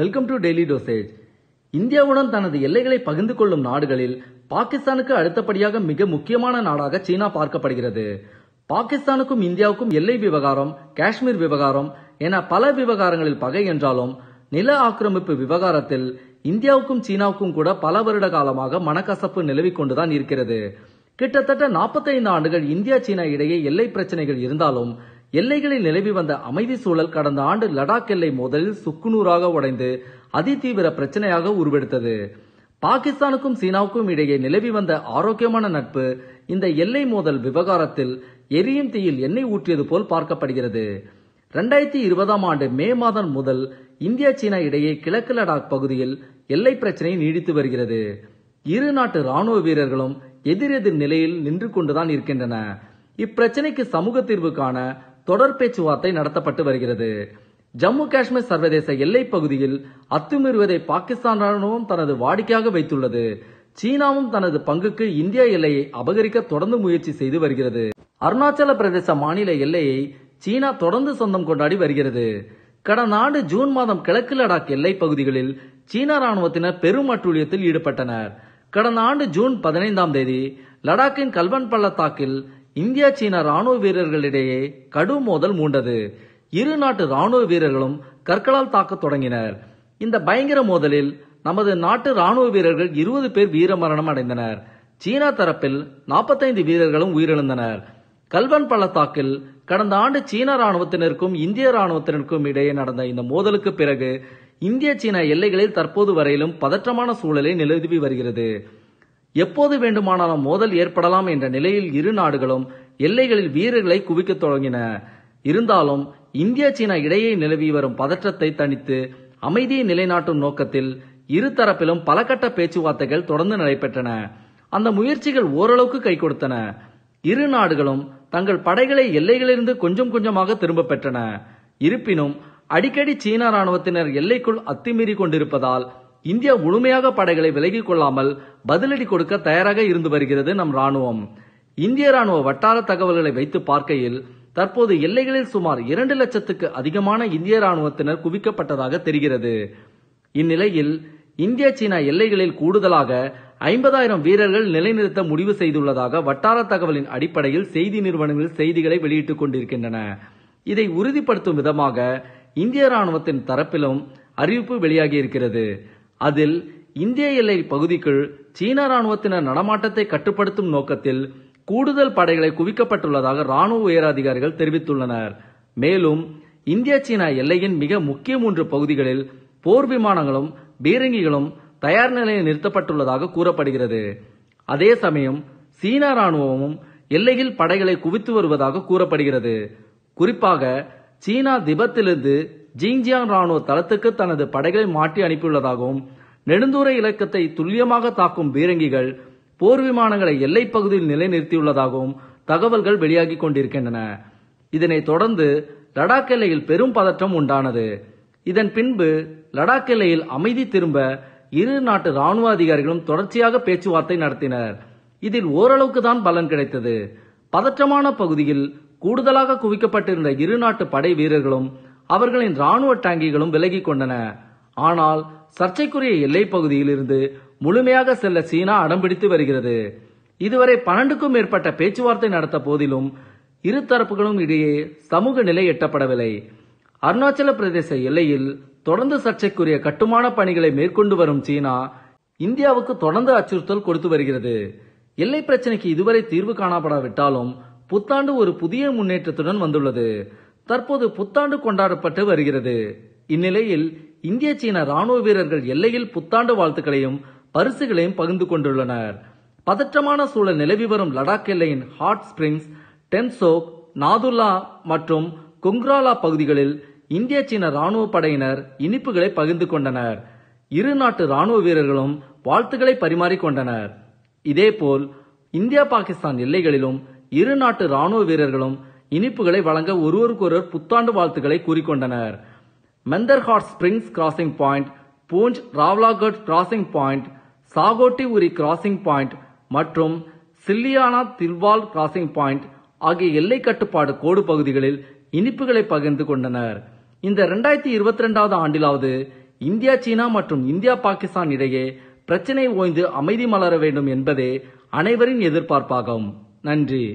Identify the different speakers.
Speaker 1: welcome to daily dosage இந்தியாவுடன் தனது எல்லைகளை பகிர்ந்து கொள்ளும் நாடுகளில் பாகிஸ்தானுக்கு அடுத்தபடியாக மிக முக்கியமான நாடாக சீனா பார்க்கப்படுகிறது பாகிஸ்தானுக்கும் இந்தியாவுக்கும் எல்லை விவகாரம் காஷ்மீர் விவகாரம் என பல விவகாரங்களில் பகை என்றாலும் நில ஆக்கிரமிப்பு விவகாரத்தில் இந்தியாவுக்கும் சீனாவுக்கும் கூட பல வருட காலமாக மனக்கசப்பு நிலவிக் கொண்டுதான் இருக்கிறது கிட்டத்தட்ட நாற்பத்தைந்து ஆண்டுகள் இந்தியா சீனா இடையே எல்லை பிரச்சனைகள் இருந்தாலும் எல்லைகளில் நிலவி வந்த அமைதி சூழல் கடந்த ஆண்டு லடாக் எல்லை முதலில் சுக்குநூறாக உடைந்து அதிதீவிர பிரச்சனையாக உருவெடுத்தது பாகிஸ்தானுக்கும் சீனாவுக்கும் இடையே நிலவி வந்த ஆரோக்கியமான நட்பு இந்த எல்லை மோதல் விவகாரத்தில் எரியும் தீயில் எண்ணெய் ஊற்றியது போல் பார்க்கப்படுகிறது ரெண்டாயிரத்தி இருபதாம் ஆண்டு மே மாதம் முதல் இந்தியா சீனா இடையே கிழக்கு லடாக் பகுதியில் எல்லை பிரச்சனை நீடித்து வருகிறது இரு நாட்டு ராணுவ வீரர்களும் எதிரெதிர் நிலையில் நின்று கொண்டுதான் இருக்கின்றன இப்பிரச்சனைக்கு சமூக தீர்வு காண தொடர் பேச்சுவார்த்தை நடத்தப்பட்டு வருகிறது ஜம்மு காஷ்மீர் சர்வதேச எல்லைப் பகுதியில் அத்துமீறுவதை பாகிஸ்தான் ராணுவம் தனது வாடிக்கையாக வைத்துள்ளது சீனாவும் தனது பங்குக்கு இந்தியா எல்லையை அபகரிக்க தொடர்ந்து முயற்சி செய்து வருகிறது அருணாச்சல பிரதேச மாநில எல்லையை சீனா தொடர்ந்து சொந்தம் கொண்டாடி வருகிறது கடந்த ஆண்டு ஜூன் மாதம் கிழக்கு லடாக் எல்லை பகுதிகளில் சீனா ராணுவத்தினர் பெரும் அட்டூழியத்தில் ஈடுபட்டனர் கடந்த ஆண்டு ஜூன் பதினைந்தாம் தேதி லடாக்கின் கல்வன் பள்ளத்தாக்கில் இந்தியா சீனா ராணுவ வீரர்களிடையே கடும் மோதல் மூண்டது இரு நாட்டு ராணுவ வீரர்களும் கற்களால் தாக்க தொடங்கினர் இந்த பயங்கர மோதலில் நமது நாட்டு ராணுவ வீரர்கள் இருபது பேர் வீரமரணம் அடைந்தனர் சீனா தரப்பில் நாற்பத்தைந்து வீரர்களும் உயிரிழந்தனர் கல்வன் பள்ளத்தாக்கில் கடந்த ஆண்டு சீன ராணுவத்தினருக்கும் இந்திய ராணுவத்தினருக்கும் இடையே நடந்த இந்த மோதலுக்கு பிறகு இந்திய சீனா எல்லைகளில் தற்போது வரையிலும் பதற்றமான சூழலை நிலவி வருகிறது எப்போது வேண்டுமானாலும் மோதல் ஏற்படலாம் என்ற நிலையில் இரு நாடுகளும் எல்லைகளில் வீரர்களை குவிக்கத் தொடங்கின இருந்தாலும் இந்தியா சீனா இடையே நிலவி வரும் பதற்றத்தை தணித்து அமைதியை நிலைநாட்டும் நோக்கத்தில் இரு தரப்பிலும் பலகட்ட பேச்சுவார்த்தைகள் தொடர்ந்து நடைபெற்றன அந்த முயற்சிகள் ஓரளவுக்கு கை கொடுத்தன இரு நாடுகளும் தங்கள் படைகளை எல்லைகளிலிருந்து கொஞ்சம் கொஞ்சமாக திரும்ப பெற்றன இருப்பினும் அடிக்கடி சீன ராணுவத்தினர் எல்லைக்குள் அத்துமீறி கொண்டிருப்பதால் இந்தியா முழுமையாக படைகளை விலகிக் கொள்ளாமல் பதிலடி கொடுக்க தயாராக இருந்து வருகிறது நம் ராணுவம் இந்திய ராணுவ வட்டார தகவல்களை வைத்து பார்க்கையில் தற்போது எல்லைகளில் சுமார் இரண்டு லட்சத்துக்கு அதிகமான இந்திய ராணுவத்தினர் குவிக்கப்பட்டதாக தெரிகிறது இந்நிலையில் இந்திய சீனா எல்லைகளில் கூடுதலாக ஐம்பதாயிரம் வீரர்கள் நிலைநிறுத்த முடிவு செய்துள்ளதாக வட்டார தகவலின் அடிப்படையில் செய்தி நிறுவனங்கள் செய்திகளை வெளியிட்டுக் கொண்டிருக்கின்றன இதை உறுதிப்படுத்தும் விதமாக இந்திய ராணுவத்தின் தரப்பிலும் அறிவிப்பு வெளியாகி இருக்கிறது அதில் இந்திய எல்லை பகுதிக்குள் சீன ராணுவத்தினர் நடமாட்டத்தை கட்டுப்படுத்தும் நோக்கத்தில் கூடுதல் படைகளை குவிக்கப்பட்டுள்ளதாக ராணுவ உயரதிகாரிகள் தெரிவித்துள்ளனர் மேலும் இந்திய சீனா எல்லையின் மிக முக்கிய மூன்று பகுதிகளில் போர் விமானங்களும் பீரங்கிகளும் தயார் நிலையில் நிறுத்தப்பட்டுள்ளதாக கூறப்படுகிறது அதே சமயம் சீன ராணுவமும் எல்லையில் படைகளை குவித்து வருவதாக கூறப்படுகிறது குறிப்பாக சீனா திபத்திலிருந்து ஜிங்ஜியாங் ராணுவ தளத்துக்கு தனது படைகளை மாற்றி அனுப்பியுள்ளதாகவும் நெடுந்தூர இலக்கத்தை துல்லியமாக தாக்கும் பீரங்கிகள் போர் விமானங்களை எல்லைப் பகுதியில் நிலைநிறுத்தியுள்ளதாகவும் தகவல்கள் வெளியாகிக் கொண்டிருக்கின்றன இதனைத் தொடர்ந்து லடாக் எல்லையில் பெரும் பதற்றம் உண்டானது இதன் பின்பு லடாக் எல்லையில் அமைதி திரும்ப இரு நாட்டு ராணுவ அதிகாரிகளும் தொடர்ச்சியாக பேச்சுவார்த்தை நடத்தினர் இதில் ஓரளவுக்கு தான் பலன் கிடைத்தது பதற்றமான பகுதியில் கூடுதலாக குவிக்கப்பட்டிருந்த இரு நாட்டு படை வீரர்களும் அவர்களின் ராணுவ டாங்கிகளும் விலகிக் கொண்டன ஆனால் சர்ச்சைக்குரிய எல்லைப் பகுதியிலிருந்து முழுமையாக செல்ல சீனா அடம்பிடித்து வருகிறது இதுவரை பன்னெண்டுக்கும் மேற்பட்ட பேச்சுவார்த்தை நடத்த போதிலும் இரு தரப்புகளும் இடையே சமூக நிலை எட்டப்படவில்லை அருணாச்சல பிரதேச எல்லையில் தொடர்ந்து சர்ச்சைக்குரிய கட்டுமான பணிகளை மேற்கொண்டு வரும் சீனா இந்தியாவுக்கு தொடர்ந்து அச்சுறுத்தல் கொடுத்து வருகிறது எல்லை பிரச்சனைக்கு இதுவரை தீர்வு காணப்படாவிட்டாலும் புத்தாண்டு ஒரு புதிய முன்னேற்றத்துடன் வந்துள்ளது தற்போது புத்தாண்டு கொண்டாடப்பட்டு வருகிறது இந்நிலையில் இந்திய சீன ராணுவ வீரர்கள் எல்லையில் புத்தாண்டு வாழ்த்துக்களையும் பரிசுகளையும் பகிர்ந்து கொண்டுள்ளனர் பதற்றமான சூழல் நிலவி வரும் லடாக் எல்லையின் ஹாட் ஸ்பிரிங்ஸ் டென்சோக் நாதுல்லா மற்றும் குங்க்ராலா பகுதிகளில் இந்திய சீன ராணுவ படையினர் இனிப்புகளை பகிர்ந்து கொண்டனர் இரு நாட்டு ராணுவ வீரர்களும் வாழ்த்துக்களை பரிமாறிக்கொண்டனர் இதேபோல் இந்தியா பாகிஸ்தான் எல்லைகளிலும் இரு நாட்டு ராணுவ வீரர்களும் இனிப்புகளை வழங்க ஒருவருக்கொருவர் புத்தாண்டு வாழ்த்துக்களை கூறிக்கொண்டனர் Mendhar hot springs crossing point Poonch Rawalakot crossing point Chakoti Uri crossing point மற்றும் சில்லியானா தில்வால் கிராசிங் பாயிண்ட் ஆகிய எல்லை கட்டுப்பாடு கோடு பகுதிகளில் இனிப்புகளை பகிர்ந்து கொண்டனர் இந்த ரெண்டாயிரத்தி இருபத்தி ரெண்டாவது ஆண்டிலாவது இந்தியா சீனா மற்றும் இந்தியா பாகிஸ்தான் இடையே பிரச்சனை ஓய்ந்து அமைதி மலர வேண்டும் என்பதே அனைவரின் எதிர்பார்ப்பாகும் நன்றி